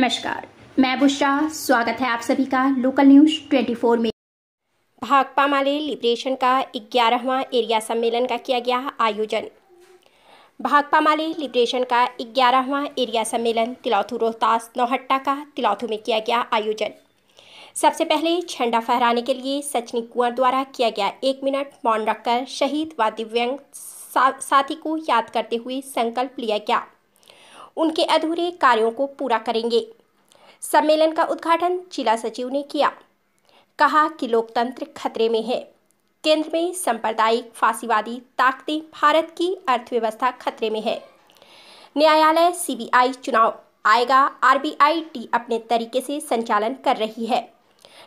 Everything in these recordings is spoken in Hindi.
नमस्कार मैं बुशा स्वागत है आप सभी का लोकल न्यूज 24 में भाकपा माले लिबरेशन का 11वां एरिया सम्मेलन का किया गया आयोजन भाकपा माले लिबरेशन का 11वां एरिया सम्मेलन तिलौथू रोहतास नौहट्टा का तिलौथू में किया गया आयोजन सबसे पहले झंडा फहराने के लिए सचनी कुंवर द्वारा किया गया एक मिनट मौन रखकर शहीद व दिव्यांग साथी को याद करते हुए संकल्प लिया गया उनके अधूरे कार्यों को पूरा करेंगे सम्मेलन का उद्घाटन जिला सचिव ने किया कहा कि लोकतंत्र खतरे में है केंद्र में सांप्रदायिक फांसीवादी ताकतें भारत की अर्थव्यवस्था खतरे में है न्यायालय सीबीआई चुनाव आएगा आरबीआई टी अपने तरीके से संचालन कर रही है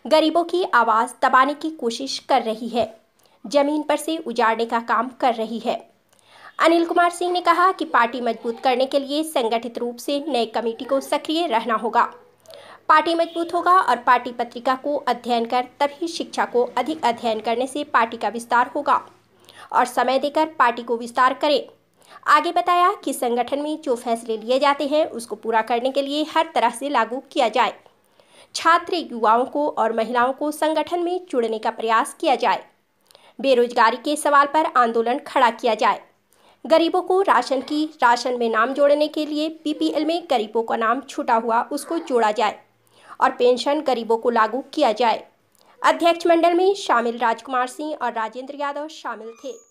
गरीबों की आवाज़ दबाने की कोशिश कर रही है जमीन पर से उजाड़ने का काम कर रही है अनिल कुमार सिंह ने कहा कि पार्टी मजबूत करने के लिए संगठित रूप से नए कमेटी को सक्रिय रहना होगा पार्टी मजबूत होगा और पार्टी पत्रिका को अध्ययन कर तभी शिक्षा को अधिक अध्ययन करने से पार्टी का विस्तार होगा और समय देकर पार्टी को विस्तार करें आगे बताया कि संगठन में जो फैसले लिए जाते हैं उसको पूरा करने के लिए हर तरह से लागू किया जाए छात्र युवाओं को और महिलाओं को संगठन में जुड़ने का प्रयास किया जाए बेरोजगारी के सवाल पर आंदोलन खड़ा किया जाए गरीबों को राशन की राशन में नाम जोड़ने के लिए पीपीएल में गरीबों का नाम छूटा हुआ उसको जोड़ा जाए और पेंशन गरीबों को लागू किया जाए अध्यक्ष मंडल में शामिल राजकुमार सिंह और राजेंद्र यादव शामिल थे